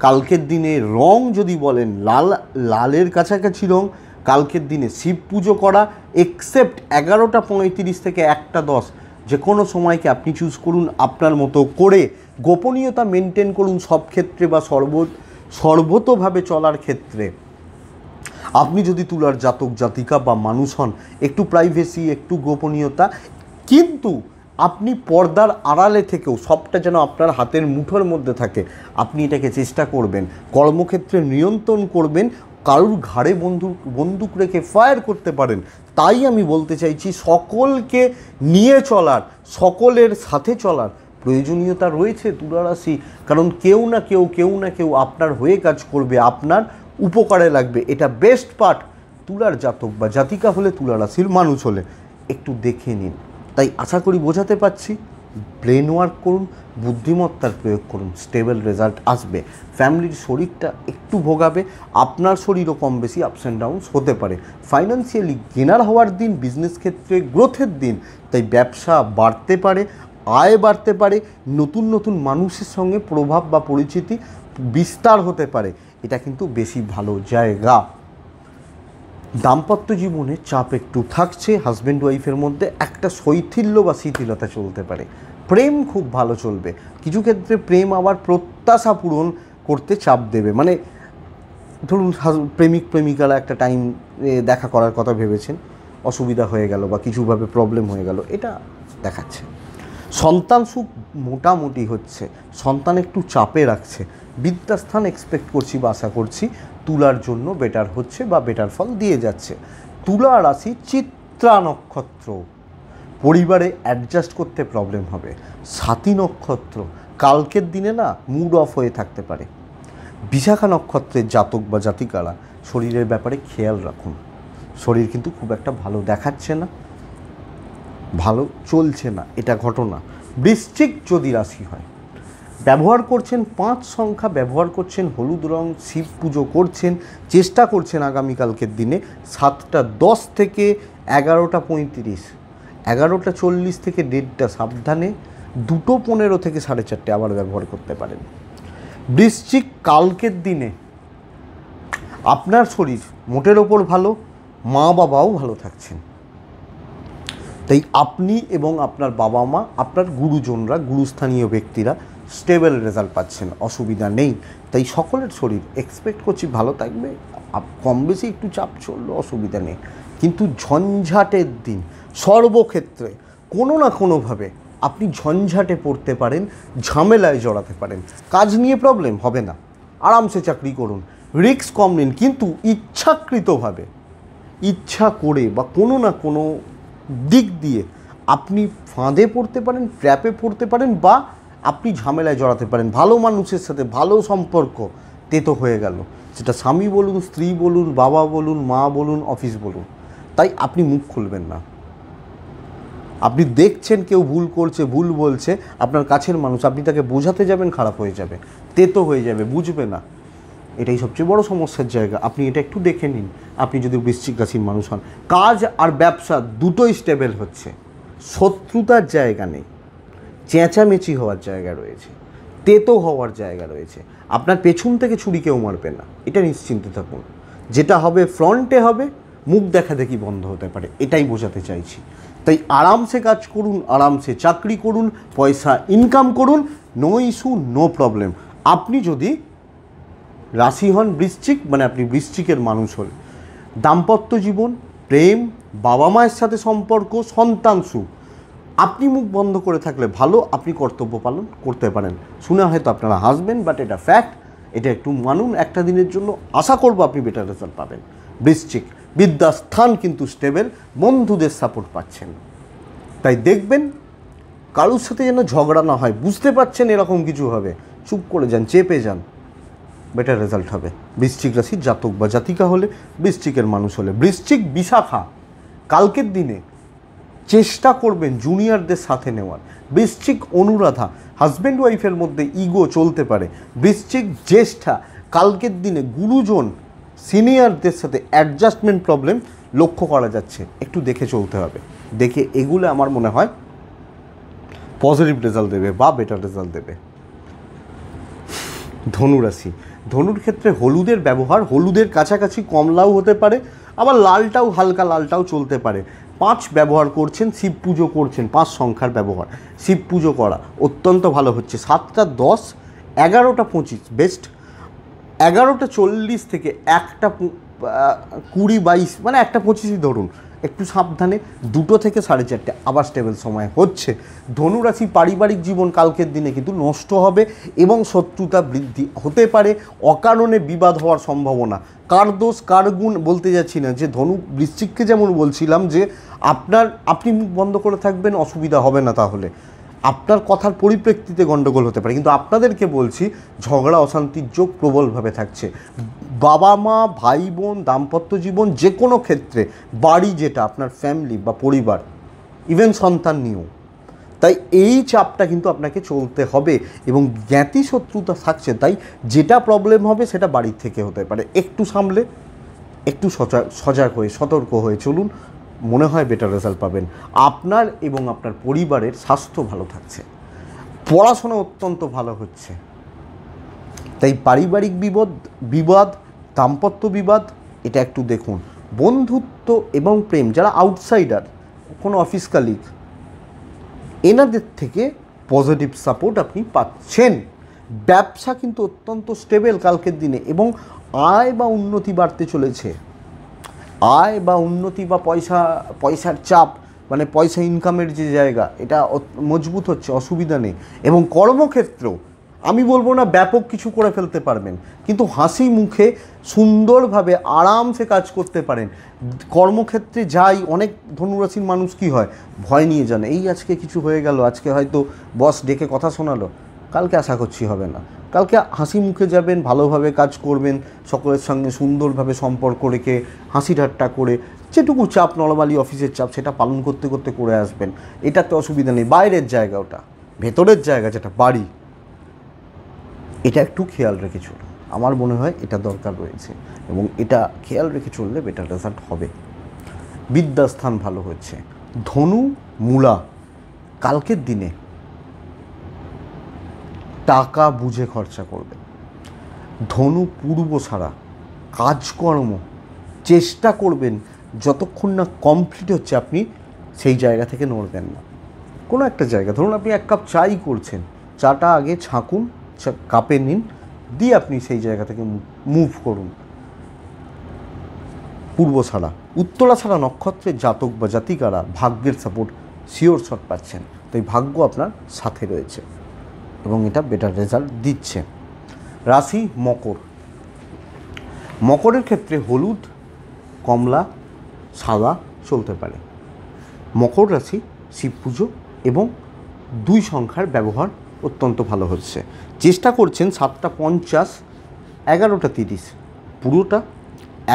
কালকের দিনে রং যদি বলেন লাল লালের কাছাকাছি রং কালকের দিনে শিব পুজো করা এক্সেপ্ট এগারোটা পঁয়ত্রিশ থেকে একটা দশ যে কোনো সময়কে আপনি চুজ করুন আপনার মতো করে গোপনীয়তা মেনটেন করুন সব ক্ষেত্রে বা সর্ব সর্বতভাবে চলার ক্ষেত্রে আপনি যদি তুলার জাতক জাতিকা বা মানুষ হন একটু প্রাইভেসি একটু গোপনীয়তা কিন্তু আপনি পর্দার আড়ালে থেকেও সবটা যেন আপনার হাতের মুঠোর মধ্যে থাকে আপনি এটাকে চেষ্টা করবেন কর্মক্ষেত্রে নিয়ন্ত্রণ করবেন কারুর ঘাড়ে বন্দুক বন্দুক রেখে ফায়ার করতে পারেন তাই আমি বলতে চাইছি সকলকে নিয়ে চলার সকলের সাথে চলার প্রয়োজনীয়তা রয়েছে তুলারাশি কারণ কেউ না কেউ কেউ না কেউ আপনার হয়ে কাজ করবে আপনার উপকারে লাগবে এটা বেস্ট পার্ট তুলার জাতক বা জাতিকা হলে তুলারাশির মানুষ হলে একটু দেখে নিন তাই আশা করি বোঝাতে পারছি ব্রেন ওয়ার্ক করুন বুদ্ধিমত্তার প্রয়োগ করুন স্টেবল রেজাল্ট আসবে ফ্যামিলির শরীরটা একটু ভোগাবে আপনার শরীরও কম বেশি আপস অ্যান্ড ডাউনস হতে পারে ফাইন্যান্সিয়ালি গেনার হওয়ার দিন বিজনেস ক্ষেত্রে গ্রোথের দিন তাই ব্যবসা বাড়তে পারে আয় বাড়তে পারে নতুন নতুন মানুষের সঙ্গে প্রভাব বা পরিচিতি বিস্তার হতে পারে এটা কিন্তু বেশি ভালো জায়গা দাম্পত্য জীবনে চাপ একটু থাকছে হাজব্যান্ড ওয়াইফের মধ্যে একটা শৈথিল্য বা শিথিলতা চলতে পারে প্রেম খুব ভালো চলবে কিছু ক্ষেত্রে প্রেম আবার প্রত্যাশা পূরণ করতে চাপ দেবে মানে ধরুন প্রেমিক প্রেমিকারা একটা টাইম দেখা করার কথা ভেবেছেন অসুবিধা হয়ে গেল বা কিছুভাবে প্রবলেম হয়ে গেল এটা দেখাচ্ছে সন্তান সুখ মোটামুটি হচ্ছে সন্তান একটু চাপে রাখছে বিদ্যাস্থান এক্সপেক্ট করছি বা আশা করছি তুলার জন্য বেটার হচ্ছে বা বেটার ফল দিয়ে যাচ্ছে তুলা রাশি চিত্রা নক্ষত্র পরিবারে অ্যাডজাস্ট করতে প্রবলেম হবে সাতী নক্ষত্র কালকের দিনে না মুড অফ হয়ে থাকতে পারে বিশাখা নক্ষত্রের জাতক বা জাতিকারা শরীরের ব্যাপারে খেয়াল রাখুন শরীর কিন্তু খুব একটা ভালো দেখাচ্ছে না ভালো চলছে না এটা ঘটনা বৃশ্চিক যদি রাশি হয় ব্যবহার করছেন পাঁচ সংখ্যা ব্যবহার করছেন হলুদ রং শিব পুজো করছেন চেষ্টা করছেন আগামীকালকের দিনে সাতটা দশ থেকে এগারোটা পঁয়ত্রিশ এগারোটা চল্লিশ থেকে দেড়টা সাবধানে দুটো পনেরো থেকে সাড়ে চারটে আবার ব্যবহার করতে পারেন বৃশ্চিক কালকের দিনে আপনার শরীর মোটের ওপর ভালো মা বাবাও ভালো থাকছেন তাই আপনি এবং আপনার বাবা মা আপনার গুরুজনরা গুরুস্থানীয় ব্যক্তিরা স্টেবল রেজাল্ট পাচ্ছেন অসুবিধা নেই তাই সকলের শরীর এক্সপেক্ট করছি ভালো থাকবে কম বেশি একটু চাপ চললো অসুবিধা নেই কিন্তু ঝঞ্ঝাটের দিন সর্বক্ষেত্রে কোনো না কোনোভাবে আপনি ঝঞ্ঝাটে পড়তে পারেন ঝামেলায় জড়াতে পারেন কাজ নিয়ে প্রবলেম হবে না আরামসে চাকরি করুন রিক্স কম নিন কিন্তু ইচ্ছাকৃতভাবে ইচ্ছা করে বা কোনো না কোনো দিক দিয়ে আপনি ফাঁদে পড়তে পারেন ট্র্যাপে পড়তে পারেন বা আপনি ঝামেলায় জড়াতে পারেন ভালো মানুষের সাথে ভালো সম্পর্ক তেতো হয়ে গেল সেটা স্বামী বলুন স্ত্রী বলুন বাবা বলুন মা বলুন অফিস বলুন তাই আপনি মুখ খুলবেন না আপনি দেখছেন কেউ ভুল করছে ভুল বলছে আপনার কাছের মানুষ আপনি তাকে বোঝাতে যাবেন খারাপ হয়ে যাবে তেতো হয়ে যাবে বুঝবে না এটাই সবচেয়ে বড় সমস্যার জায়গা আপনি এটা একটু দেখে নিন আপনি যদি বৃশ্চিক রাশির মানুষ হন কাজ আর ব্যবসা দুটোই স্টেবেল হচ্ছে শত্রুতার জায়গা নেই চেঁচামেচি হওয়ার জায়গা রয়েছে তেতো হওয়ার জায়গা রয়েছে আপনার পেছন থেকে ছুরি কেউ মারবে না এটা নিশ্চিন্ত থাকুন যেটা হবে ফ্রন্টে হবে মুখ দেখা দেখি বন্ধ হতে পারে এটাই বোঝাতে চাইছি তাই আরামসে কাজ করুন আরামসে চাকরি করুন পয়সা ইনকাম করুন নো ইস্যু নো প্রবলেম আপনি যদি রাশি হন বৃশ্চিক মানে আপনি বৃশ্চিকের মানুষ হলেন দাম্পত্য জীবন প্রেম বাবা মায়ের সাথে সম্পর্ক সন্তান সুখ আপনি মুখ বন্ধ করে থাকলে ভালো আপনি কর্তব্য পালন করতে পারেন শুনে হয়তো আপনারা হাসবেন বাট এটা ফ্যাক্ট এটা একটু মানুন একটা দিনের জন্য আশা করব আপনি বেটার রেজাল্ট পাবেন বৃশ্চিক বিদ্যাস্থান কিন্তু স্টেবেল বন্ধুদের সাপোর্ট পাচ্ছেন তাই দেখবেন কারোর সাথে যেন ঝগড়া না হয় বুঝতে পারছেন এরকম কিছু হবে চুপ করে যান চেপে যান বেটার রেজাল্ট হবে বৃশ্চিক রাশি জাতক বা জাতিকা হলে বৃশ্চিকের মানুষ হলে বৃশ্চিক বিশাখা কালকের দিনে চেষ্টা করবেন জুনিয়রদের সাথে নেওয়ার বৃশ্চিক অনুরাধা হাজব্যান্ড ওয়াইফের মধ্যে ইগো চলতে পারে বৃশ্চিক জ্যেষ্ঠা কালকের দিনে গুরুজন সিনিয়রদের সাথে অ্যাডজাস্টমেন্ট প্রবলেম লক্ষ্য করা যাচ্ছে একটু দেখে চলতে হবে দেখে এগুলো আমার মনে হয় পজিটিভ রেজাল্ট দেবে বা বেটার রেজাল্ট দেবে ধনুরাশি ধনুর ক্ষেত্রে হলুদের ব্যবহার হলুদের কাছাকাছি কমলাও হতে পারে আবার লালটাও হালকা লালটাও চলতে পারে পাঁচ ব্যবহার করছেন শিব পুজো করছেন পাঁচ সংখ্যার ব্যবহার শিব পুজো করা অত্যন্ত ভালো হচ্ছে সাতটা দশ এগারোটা পঁচিশ বেস্ট এগারোটা চল্লিশ থেকে একটা কুড়ি বাইশ মানে একটা পঁচিশই ধরুন একটু সাবধানে দুটো থেকে সাড়ে চারটে আবার স্টেবল সময় হচ্ছে ধনুরাশি পারিবারিক জীবন কালকের দিনে কিন্তু নষ্ট হবে এবং শত্রুতা বৃদ্ধি হতে পারে অকারণে বিবাদ হওয়ার সম্ভাবনা কার দোষ কার গুণ বলতে যাচ্ছি না যে ধনু বৃশ্চিককে যেমন বলছিলাম যে আপনার আপনি মুখ বন্ধ করে থাকবেন অসুবিধা হবে না তাহলে আপনার কথার পরিপ্রেক্ষিতে গণ্ডগোল হতে পারে কিন্তু আপনাদেরকে বলছি ঝগড়া অশান্তির যোগ প্রবলভাবে থাকছে বাবা মা ভাই বোন দাম্পত্য জীবন যে কোনো ক্ষেত্রে বাড়ি যেটা আপনার ফ্যামিলি বা পরিবার ইভেন সন্তান নিয়েও তাই এই চাপটা কিন্তু আপনাকে চলতে হবে এবং জ্ঞাতি শত্রুতা থাকছে তাই যেটা প্রবলেম হবে সেটা বাড়ির থেকে হতে পারে একটু সামলে একটু সজাগ হয়ে সতর্ক হয়ে চলুন মনে হয় বেটার রেজাল্ট পাবেন আপনার এবং আপনার পরিবারের স্বাস্থ্য ভালো থাকছে পড়াশোনা অত্যন্ত ভালো হচ্ছে তাই পারিবারিক বিবদ বিবাদ দাম্পত্য বিবাদ এটা একটু দেখুন বন্ধুত্ব এবং প্রেম যারা আউটসাইডার কোনো অফিস কালিগ এনাদের থেকে পজিটিভ সাপোর্ট আপনি পাচ্ছেন ব্যবসা কিন্তু অত্যন্ত স্টেবেল কালকের দিনে এবং আয় বা উন্নতি বাড়তে চলেছে আয় বা উন্নতি বা পয়সা পয়সার চাপ মানে পয়সা ইনকামের যে জায়গা এটা মজবুত হচ্ছে অসুবিধা নেই এবং কর্মক্ষেত্রেও আমি বলবো না ব্যাপক কিছু করে ফেলতে পারবেন কিন্তু হাসি মুখে সুন্দরভাবে আরামসে কাজ করতে পারেন কর্মক্ষেত্রে যাই অনেক ধনুরাশির মানুষ কি হয় ভয় নিয়ে যান এই আজকে কিছু হয়ে গেল আজকে হয়তো বস ডেকে কথা শোনালো কালকে আশা করছি হবে না কালকে হাসি মুখে যাবেন ভালোভাবে কাজ করবেন সকলের সঙ্গে সুন্দরভাবে সম্পর্ক রেখে হাসি ঠাট্টা করে যেটুকু চাপ নর্মালি অফিসের চাপ সেটা পালন করতে করতে করে আসবেন এটাতে অসুবিধা নেই বাইরের জায়গা ওটা ভেতরের জায়গা যেটা বাড়ি এটা একটু খেয়াল রেখে চলুন আমার মনে হয় এটা দরকার রয়েছে এবং এটা খেয়াল রেখে চললে বেটার রেজাল্ট হবে বিদ্যাস্থান ভালো হচ্ছে ধনু মূলা কালকের দিনে টাকা বুঝে খরচা করবে ধনু পূর্ব ছাড়া কাজকর্ম চেষ্টা করবেন যতক্ষণ না কমপ্লিট হচ্ছে আপনি সেই জায়গা থেকে নড়বেন না কোনো একটা জায়গা ধরুন আপনি এক কাপ চাই করছেন চাটা আগে ছাঁকুন কাপে নিন দিয়ে আপনি সেই জায়গা থেকে মুভ করুন পূর্ব ছাড়া উত্তরা সারা নক্ষত্রের জাতক বা জাতিকারা ভাগ্যের সাপোর্ট শিওর শট পাচ্ছেন তাই ভাগ্য আপনার সাথে রয়েছে এবং এটা বেটার রেজাল্ট দিচ্ছে রাশি মকর মকরের ক্ষেত্রে হলুদ কমলা সাদা চলতে পারে মকর রাশি শিব পুজো এবং দুই সংখ্যার ব্যবহার অত্যন্ত ভালো হচ্ছে চেষ্টা করছেন সাতটা পঞ্চাশ এগারোটা তিরিশ পুরোটা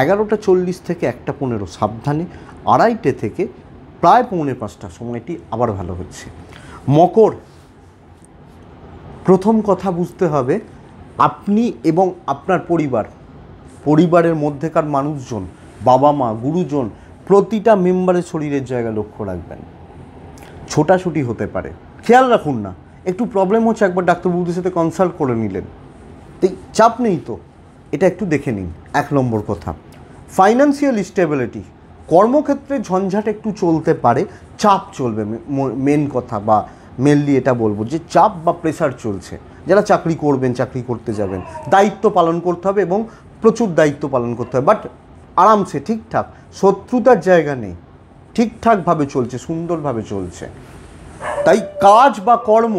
এগারোটা চল্লিশ থেকে একটা পনেরো সাবধানে আড়াইটে থেকে প্রায় পৌনে পাঁচটা সময়টি আবার ভালো হচ্ছে মকর প্রথম কথা বুঝতে হবে আপনি এবং আপনার পরিবার পরিবারের মধ্যেকার মানুষজন বাবা মা গুরুজন প্রতিটা মেম্বারের শরীরের জায়গা লক্ষ্য রাখবেন ছোটাছুটি হতে পারে খেয়াল রাখুন না একটু প্রবলেম হচ্ছে একবার ডাক্তারবাবুদের সাথে কনসাল্ট করে নিলেন তাই চাপ নেই তো এটা একটু দেখে নিন এক নম্বর কথা ফাইন্যান্সিয়াল স্টেবিলিটি কর্মক্ষেত্রে ঝঞ্ঝাট একটু চলতে পারে চাপ চলবে মেন কথা বা মেনলি এটা বলবো যে চাপ বা প্রেশার চলছে যারা চাকরি করবেন চাকরি করতে যাবেন দায়িত্ব পালন করতে হবে এবং প্রচুর দায়িত্ব পালন করতে হবে বাট আরামসে ঠিকঠাক শত্রুতার জায়গা নেই ঠিকঠাকভাবে চলছে সুন্দরভাবে চলছে তাই কাজ বা কর্ম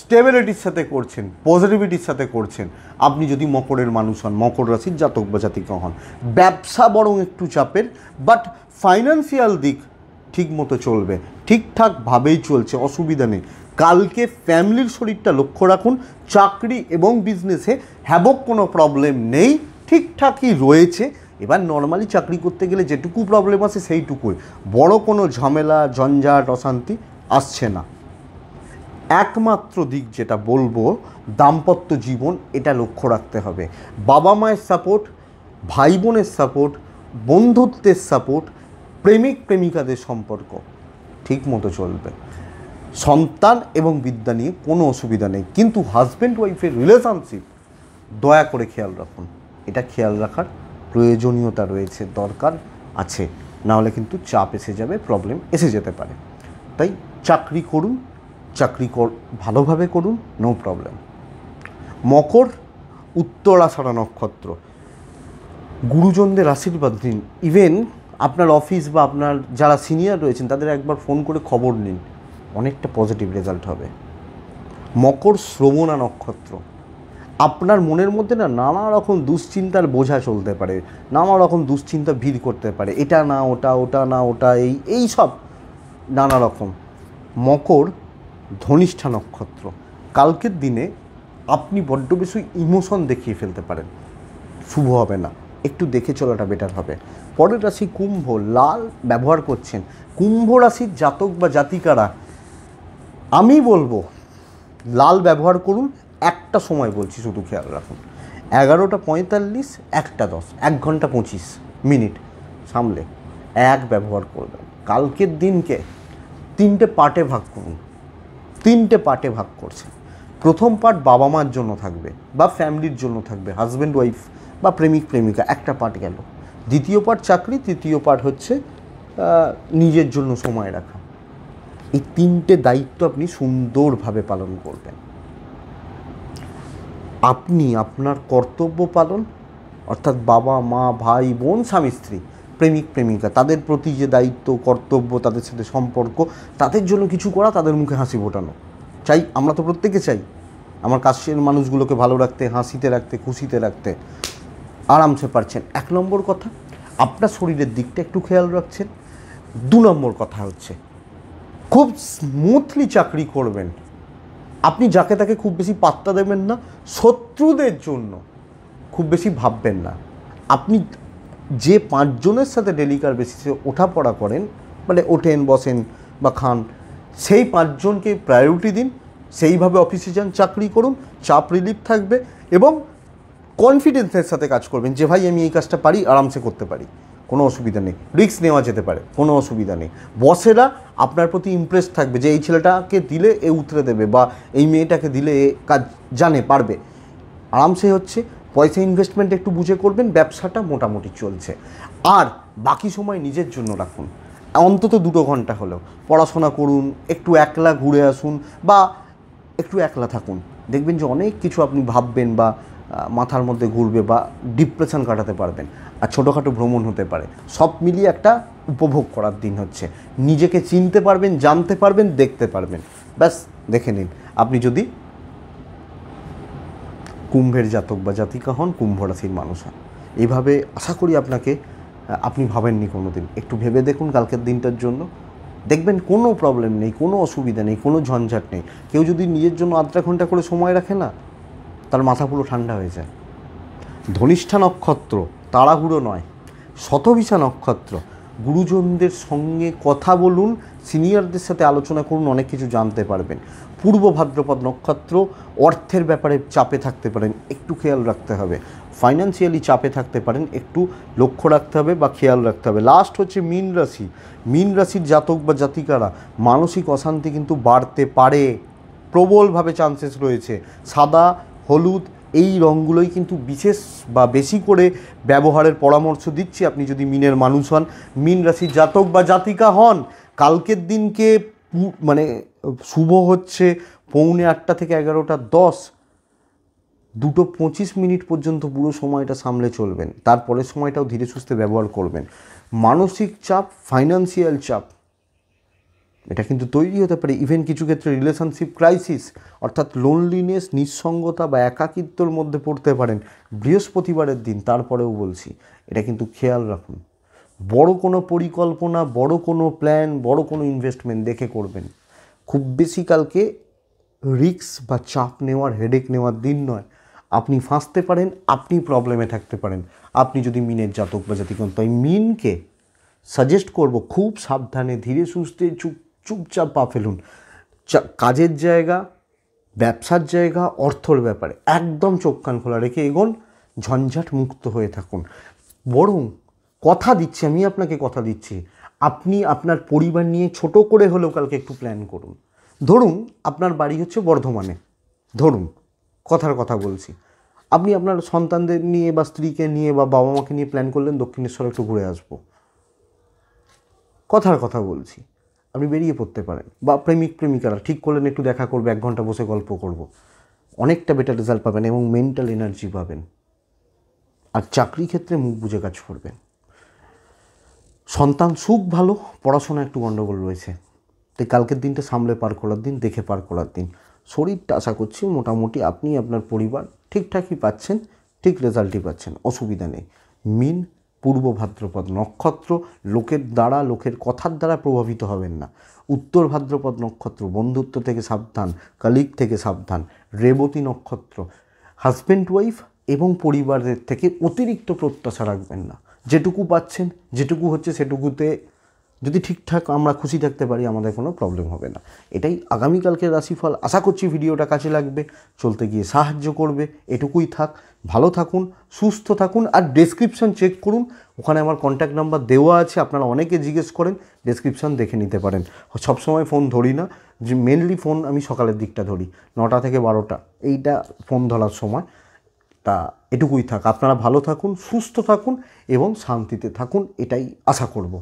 স্টেবিলিটির সাথে করছেন পজিটিভিটির সাথে করছেন আপনি যদি মকরের মানুষ হন মকর রাশির জাতক বা জাতিকা হন ব্যবসা বরং একটু চাপের বাট ফাইন্যান্সিয়াল দিক ঠিক মতো চলবে ঠিকঠাকভাবেই চলছে অসুবিধা নেই কালকে ফ্যামিলির শরীরটা লক্ষ্য রাখুন চাকরি এবং বিজনেসে হ্যাবক কোনো প্রবলেম নেই ঠিকঠাকই রয়েছে এবার নর্মালি চাকরি করতে গেলে যেটুকু প্রবলেম আছে সেইটুকুই বড় কোনো ঝামেলা জঞ্জাট অশান্তি আসছে না একমাত্র দিক যেটা বলবো দাম্পত্য জীবন এটা লক্ষ্য রাখতে হবে বাবা মায়ের সাপোর্ট ভাই বোনের সাপোর্ট বন্ধুত্বের সাপোর্ট প্রেমিক প্রেমিকাদের সম্পর্ক ঠিক মতো চলবে সন্তান এবং বিদ্যা নিয়ে কোনো অসুবিধা নেই কিন্তু হাজব্যান্ড ওয়াইফের রিলেশনশিপ দয়া করে খেয়াল রাখুন এটা খেয়াল রাখার প্রয়োজনীয়তা রয়েছে দরকার আছে নাহলে কিন্তু চাপ এসে যাবে প্রবলেম এসে যেতে পারে তাই চাকরি করুন চাকরি কর ভালোভাবে করুন নো প্রবলেম মকর উত্তরাষাঢ়া নক্ষত্র গুরুজনদের আশীর্বাদ দিন ইভেন আপনার অফিস বা আপনার যারা সিনিয়র রয়েছেন তাদের একবার ফোন করে খবর নিন অনেকটা পজিটিভ রেজাল্ট হবে মকর শ্রবণা নক্ষত্র আপনার মনের মধ্যে না নানা রকম দুশ্চিন্তার বোঝা চলতে পারে নানা রকম দুশ্চিন্তা ভিড় করতে পারে এটা না ওটা ওটা না ওটা এই এই সব নানা রকম মকর ধনিষ্ঠা নক্ষত্র কালকের দিনে আপনি বড্ড বেশি ইমোশন দেখিয়ে ফেলতে পারেন শুভ হবে না একটু দেখে চলাটা বেটার হবে পরের রাশি কুম্ভ লাল ব্যবহার করছেন কুম্ভ রাশির জাতক বা জাতিকারা আমি বলবো লাল ব্যবহার করুন একটা সময় বলছি শুধু খেয়াল রাখুন এগারোটা পঁয়তাল্লিশ একটা দশ এক ঘন্টা পঁচিশ মিনিট সামলে এক ব্যবহার করবেন কালকের দিনকে তিনটে পার্টে ভাগ করুন তিনটে পার্টে ভাগ করছে প্রথম পার্ট বাবা মার জন্য থাকবে বা ফ্যামিলির জন্য থাকবে হাজব্যান্ড ওয়াইফ বা প্রেমিক প্রেমিকা একটা পার্ট গেল দ্বিতীয় পার্ট চাকরি তৃতীয় পার্ট হচ্ছে নিজের জন্য সময় রাখা এই তিনটে দায়িত্ব আপনি সুন্দরভাবে পালন করবেন আপনি আপনার কর্তব্য পালন অর্থাৎ বাবা মা ভাই বোন স্বামী স্ত্রী প্রেমিক প্রেমিকা তাদের প্রতি যে দায়িত্ব কর্তব্য তাদের সাথে সম্পর্ক তাদের জন্য কিছু করা তাদের মুখে হাসি ফোটানো চাই আমরা তো প্রত্যেকে চাই আমার কাশের মানুষগুলোকে ভালো রাখতে হাসিতে রাখতে খুশিতে রাখতে আরামসে পারছেন এক নম্বর কথা আপনার শরীরের দিকটা একটু খেয়াল রাখছেন দু নম্বর কথা হচ্ছে খুব স্মুথলি চাকরি করবেন আপনি যাকে তাকে খুব বেশি পাত্তা দেবেন না শত্রুদের জন্য খুব বেশি ভাববেন না আপনি যে পাঁচজনের সাথে ডেলিকার বেসিসে ওঠা পড়া করেন মানে ওঠেন বসেন বা খান সেই পাঁচজনকে প্রায়োরিটি দিন সেইভাবে অফিসে যান চাকরি করুন চাপ রিলিফ থাকবে এবং কনফিডেন্সের সাথে কাজ করবেন যে ভাই আমি এই কাজটা পারি আরামসে করতে পারি কোনো অসুবিধা নেই রিস্ক নেওয়া যেতে পারে কোনো অসুবিধা নেই বসেরা আপনার প্রতি ইমপ্রেস থাকবে যে এই ছেলেটাকে দিলে এ উতরে দেবে বা এই মেয়েটাকে দিলে এ কাজ জানে পারবে আরামসে হচ্ছে পয়সা ইনভেস্টমেন্ট একটু বুঝে করবেন ব্যবসাটা মোটামুটি চলছে আর বাকি সময় নিজের জন্য রাখুন অন্তত দুটো ঘন্টা হলেও পড়াশোনা করুন একটু একলা ঘুরে আসুন বা একটু একলা থাকুন দেখবেন যে অনেক কিছু আপনি ভাববেন বা মাথার মধ্যে ঘুরবে বা ডিপ্রেশন কাটাতে পারবেন আর ছোটোখাটো ভ্রমণ হতে পারে সব মিলিয়ে একটা উপভোগ করার দিন হচ্ছে নিজেকে চিনতে পারবেন জানতে পারবেন দেখতে পারবেন ব্যাস দেখে নিন আপনি যদি কুম্ভের জাতক বা জাতিকা হন কুম্ভ রাশির মানুষ হন এইভাবে আশা করি আপনাকে আপনি ভাবেননি কোনো দিন একটু ভেবে দেখুন কালকের দিনটার জন্য দেখবেন কোনো প্রবলেম নেই কোনো অসুবিধা নেই কোনো ঝঞ্ঝাট নেই কেউ যদি নিজের জন্য আধটা ঘন্টা করে সময় রাখে না তার মাথা পুরো ঠান্ডা হয়ে যায় ধনিষ্ঠা নক্ষত্র তাড়াহুড়ো নয় শতভিসা নক্ষত্র গুরুজনদের সঙ্গে কথা বলুন সিনিয়রদের সাথে আলোচনা করুন অনেক কিছু জানতে পারবেন পূর্ব ভাদ্রপদ নক্ষত্র অর্থের ব্যাপারে চাপে থাকতে পারেন একটু খেয়াল রাখতে হবে ফাইন্যান্সিয়ালি চাপে থাকতে পারেন একটু লক্ষ্য রাখতে হবে বা খেয়াল রাখতে হবে লাস্ট হচ্ছে মীন রাশি মীন রাশির জাতক বা জাতিকারা মানসিক অশান্তি কিন্তু বাড়তে পারে প্রবলভাবে চান্সেস রয়েছে সাদা হলুদ এই রঙগুলোই কিন্তু বিশেষ বা বেশি করে ব্যবহারের পরামর্শ দিচ্ছি আপনি যদি মিনের মানুষ হন মিন রাশির জাতক বা জাতিকা হন কালকের দিনকে মানে শুভ হচ্ছে পৌনে আটটা থেকে এগারোটা দশ দুটো পঁচিশ মিনিট পর্যন্ত পুরো সময়টা সামলে চলবেন তারপরের সময়টাও ধীরে সুস্থে ব্যবহার করবেন মানসিক চাপ ফাইন্যান্সিয়াল চাপ এটা কিন্তু তৈরি হতে পারে ইভেন কিছু ক্ষেত্রে রিলেশনশিপ ক্রাইসিস অর্থাৎ লোনলিনেস নিঃসঙ্গতা বা একাকিত্বর মধ্যে পড়তে পারেন বৃহস্পতিবারের দিন তারপরেও বলছি এটা কিন্তু খেয়াল রাখুন বড় কোনো পরিকল্পনা বড় কোনো প্ল্যান বড় কোনো ইনভেস্টমেন্ট দেখে করবেন খুব বেশি কালকে রিক্স বা চাপ নেওয়ার হেডেক নেওয়ার দিন নয় আপনি ফাঁসতে পারেন আপনি প্রবলেমে থাকতে পারেন আপনি যদি মিনের জাতক বা জাতিক তাই মিনকে সাজেস্ট করব খুব সাবধানে ধীরে সুস্থে চুপ চুপচাপ পা ফেলুন কাজের জায়গা ব্যবসার জায়গা অর্থর ব্যাপারে একদম চোখ কান খোলা রেখে এগোন ঝঞ্ঝাট মুক্ত হয়ে থাকুন বরং কথা দিচ্ছি আমি আপনাকে কথা দিচ্ছি আপনি আপনার পরিবার নিয়ে ছোট করে হলেও কালকে একটু প্ল্যান করুন ধরুন আপনার বাড়ি হচ্ছে বর্ধমানে ধরুন কথার কথা বলছি আপনি আপনার সন্তানদের নিয়ে বা স্ত্রীকে নিয়ে বা বাবা মাকে নিয়ে প্ল্যান করলেন দক্ষিণেশ্বরে একটু ঘুরে আসবো কথার কথা বলছি আপনি বেরিয়ে পড়তে পারেন বা প্রেমিক প্রেমিকারা ঠিক করলেন একটু দেখা করবো এক ঘন্টা বসে গল্প করব। অনেকটা বেটার রেজাল্ট পাবেন এবং মেন্টাল এনার্জি পাবেন আর চাকরি ক্ষেত্রে মুখ বুঝে কাজ করবেন সন্তান সুখ ভালো পড়াশোনা একটু গণ্ডগোল রয়েছে তাই কালকের দিনটা সামলে পার করার দিন দেখে পার করার দিন শরীরটা আশা করছি মোটামুটি আপনি আপনার পরিবার ঠিকঠাকই পাচ্ছেন ঠিক রেজাল্টই পাচ্ছেন অসুবিধা নেই মিন পূর্ব ভাদ্রপদ নক্ষত্র লোকের দ্বারা লোকের কথার দ্বারা প্রভাবিত হবেন না উত্তর ভাদ্রপদ নক্ষত্র বন্ধুত্ব থেকে সাবধান কালিক থেকে সাবধান রেবতী নক্ষত্র হাজব্যান্ড ওয়াইফ এবং পরিবারের থেকে অতিরিক্ত প্রত্যাশা রাখবেন না যেটুকু পাচ্ছেন যেটুকু হচ্ছে সেটুকুতে যদি ঠিকঠাক আমরা খুশি থাকতে পারি আমাদের কোনো প্রবলেম হবে না এটাই আগামীকালকের রাশিফল আশা করছি ভিডিওটা কাছে লাগবে চলতে গিয়ে সাহায্য করবে এটুকুই থাক ভালো থাকুন সুস্থ থাকুন আর ডেসক্রিপশন চেক করুন ওখানে আমার কন্ট্যাক্ট নাম্বার দেওয়া আছে আপনারা অনেকে জিজ্ঞেস করেন ডেসক্রিপশন দেখে নিতে পারেন সবসময় ফোন ধরি না যে মেনলি ফোন আমি সকালের দিকটা ধরি নটা থেকে বারোটা এইটা ফোন ধরার সময় তা এটুকুই থাক আপনারা ভালো থাকুন সুস্থ থাকুন এবং শান্তিতে থাকুন এটাই আশা করব